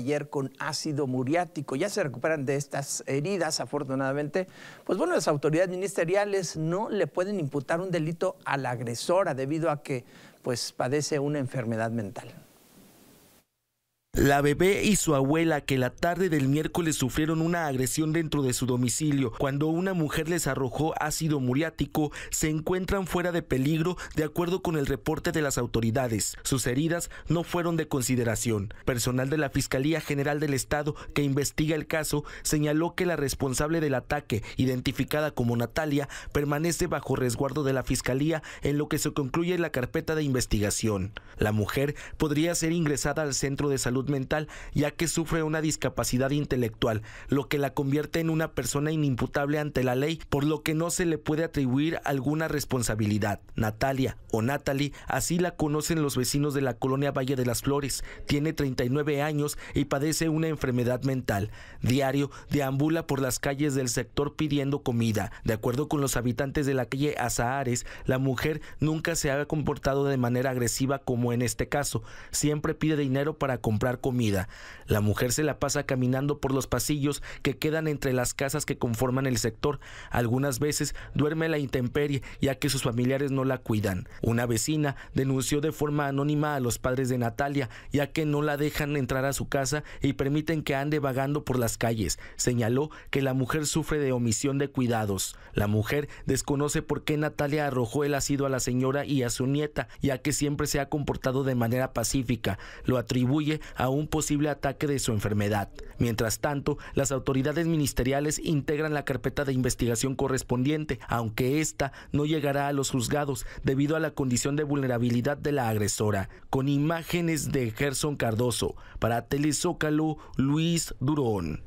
ayer con ácido muriático. Ya se recuperan de estas heridas, afortunadamente. Pues bueno, las autoridades ministeriales no le pueden imputar un delito a la agresora debido a que pues padece una enfermedad mental. La bebé y su abuela que la tarde del miércoles sufrieron una agresión dentro de su domicilio cuando una mujer les arrojó ácido muriático se encuentran fuera de peligro de acuerdo con el reporte de las autoridades. Sus heridas no fueron de consideración. Personal de la Fiscalía General del Estado que investiga el caso señaló que la responsable del ataque, identificada como Natalia, permanece bajo resguardo de la Fiscalía en lo que se concluye la carpeta de investigación. La mujer podría ser ingresada al centro de salud mental, ya que sufre una discapacidad intelectual, lo que la convierte en una persona inimputable ante la ley, por lo que no se le puede atribuir alguna responsabilidad. Natalia o Natalie, así la conocen los vecinos de la colonia Valle de las Flores, tiene 39 años y padece una enfermedad mental. Diario deambula por las calles del sector pidiendo comida. De acuerdo con los habitantes de la calle Azahares, la mujer nunca se ha comportado de manera agresiva como en este caso. Siempre pide dinero para comprar comida. La mujer se la pasa caminando por los pasillos que quedan entre las casas que conforman el sector. Algunas veces duerme la intemperie ya que sus familiares no la cuidan. Una vecina denunció de forma anónima a los padres de Natalia ya que no la dejan entrar a su casa y permiten que ande vagando por las calles. Señaló que la mujer sufre de omisión de cuidados. La mujer desconoce por qué Natalia arrojó el ácido a la señora y a su nieta ya que siempre se ha comportado de manera pacífica. Lo atribuye a un posible ataque de su enfermedad. Mientras tanto, las autoridades ministeriales integran la carpeta de investigación correspondiente, aunque esta no llegará a los juzgados debido a la condición de vulnerabilidad de la agresora. Con imágenes de Gerson Cardoso, para Telezócalo, Luis Durón.